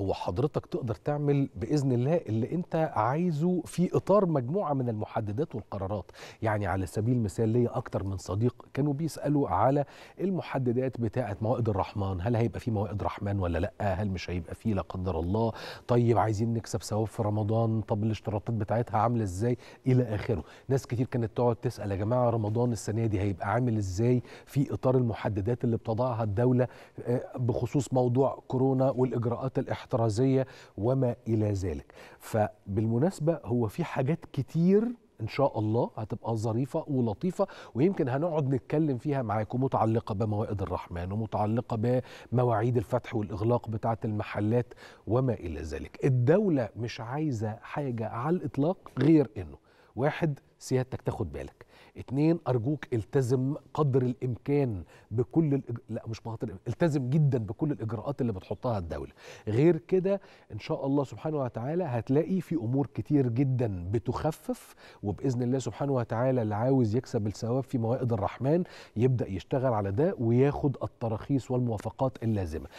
هو حضرتك تقدر تعمل باذن الله اللي انت عايزه في اطار مجموعه من المحددات والقرارات يعني على سبيل المثال ليا اكتر من صديق كانوا بيسالوا على المحددات بتاعه موائد الرحمن هل هيبقى في موائد رحمن ولا لا هل مش هيبقى في لا قدر الله طيب عايزين نكسب ثواب في رمضان طب الاشتراطات بتاعتها عامله ازاي الى اخره ناس كتير كانت تقعد تسال يا جماعه رمضان السنه دي هيبقى عامل ازاي في اطار المحددات اللي بتضعها الدوله آه، بخصوص موضوع كورونا والاجراءات الاحترام. الاحترازيه وما الى ذلك فبالمناسبه هو في حاجات كتير ان شاء الله هتبقى ظريفه ولطيفه ويمكن هنقعد نتكلم فيها معاكم متعلقه بموائد الرحمن ومتعلقه بمواعيد الفتح والاغلاق بتاعه المحلات وما الى ذلك الدوله مش عايزه حاجه على الاطلاق غير انه واحد سيادتك تاخد بالك اتنين ارجوك التزم قدر الامكان بكل الإج... لا مش بقدر التزم جدا بكل الاجراءات اللي بتحطها الدوله غير كده ان شاء الله سبحانه وتعالى هتلاقي في امور كتير جدا بتخفف وباذن الله سبحانه وتعالى اللي عاوز يكسب الثواب في موائد الرحمن يبدا يشتغل على ده وياخد التراخيص والموافقات اللازمه